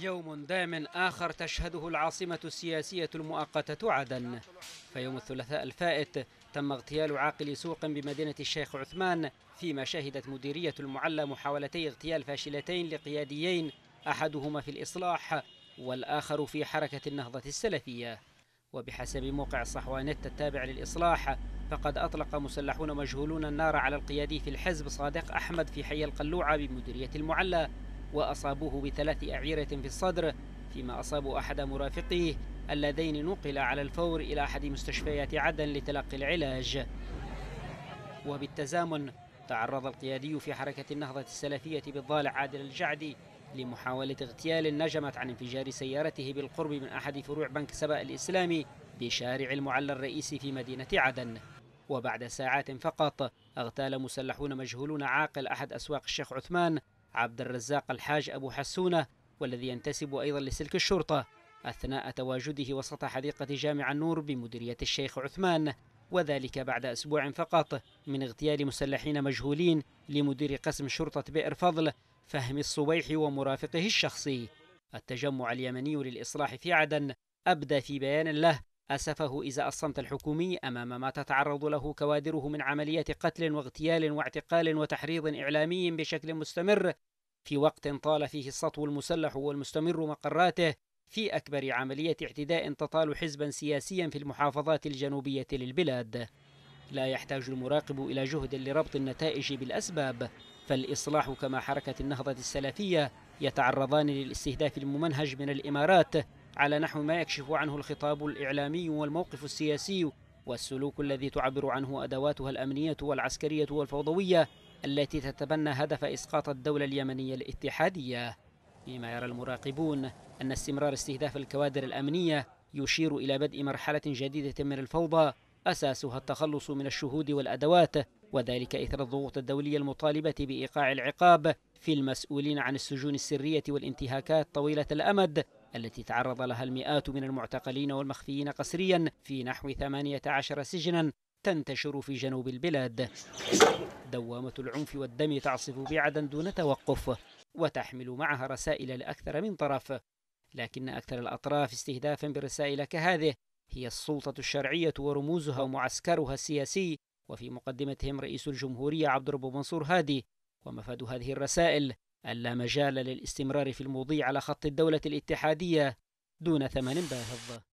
يوم دام آخر تشهده العاصمة السياسية المؤقتة عدن فيوم الثلاثاء الفائت تم اغتيال عاقل سوق بمدينة الشيخ عثمان فيما شهدت مديرية المعلى محاولتي اغتيال فاشلتين لقياديين أحدهما في الإصلاح والآخر في حركة النهضة السلفية وبحسب موقع صحوانت التابع للإصلاح فقد أطلق مسلحون مجهولون النار على القيادي في الحزب صادق أحمد في حي القلوعة بمديرية المعلى وأصابوه بثلاث أعيرة في الصدر فيما أصابوا أحد مرافقيه اللذين نقل على الفور إلى أحد مستشفيات عدن لتلقي العلاج وبالتزامن تعرض القيادي في حركة النهضة السلفية بالضالع عادل الجعدي لمحاولة اغتيال نجمت عن انفجار سيارته بالقرب من أحد فروع بنك سبأ الإسلامي بشارع المعلى الرئيسي في مدينة عدن وبعد ساعات فقط اغتال مسلحون مجهولون عاقل أحد أسواق الشيخ عثمان عبد الرزاق الحاج أبو حسونة والذي ينتسب أيضا لسلك الشرطة أثناء تواجده وسط حديقة جامع النور بمديرية الشيخ عثمان وذلك بعد أسبوع فقط من اغتيال مسلحين مجهولين لمدير قسم شرطة بئر فضل فهم الصبيح ومرافقه الشخصي التجمع اليمني للإصلاح في عدن أبدى في بيان له أسفه إذا الصمت الحكومي أمام ما تتعرض له كوادره من عملية قتل واغتيال واعتقال وتحريض إعلامي بشكل مستمر في وقت طال فيه السطو المسلح والمستمر مقراته في أكبر عملية اعتداء تطال حزبا سياسيا في المحافظات الجنوبية للبلاد لا يحتاج المراقب إلى جهد لربط النتائج بالأسباب فالإصلاح كما حركة النهضة السلفية يتعرضان للاستهداف الممنهج من الإمارات على نحو ما يكشف عنه الخطاب الإعلامي والموقف السياسي والسلوك الذي تعبر عنه أدواتها الأمنية والعسكرية والفوضوية التي تتبنى هدف إسقاط الدولة اليمنية الاتحادية فيما يرى المراقبون أن استمرار استهداف الكوادر الأمنية يشير إلى بدء مرحلة جديدة من الفوضى أساسها التخلص من الشهود والأدوات وذلك إثر الضغوط الدولية المطالبة بإيقاع العقاب في المسؤولين عن السجون السرية والانتهاكات طويلة الأمد التي تعرض لها المئات من المعتقلين والمخفيين قسريا في نحو 18 سجنا تنتشر في جنوب البلاد دوامة العنف والدم تعصف بعدا دون توقف وتحمل معها رسائل لأكثر من طرف لكن أكثر الأطراف استهدافا برسائل كهذه هي السلطة الشرعية ورموزها ومعسكرها السياسي وفي مقدمتهم رئيس الجمهورية عبد الرب منصور هادي ومفاد هذه الرسائل ألا مجال للاستمرار في المضي على خط الدولة الاتحادية دون ثمن باهظ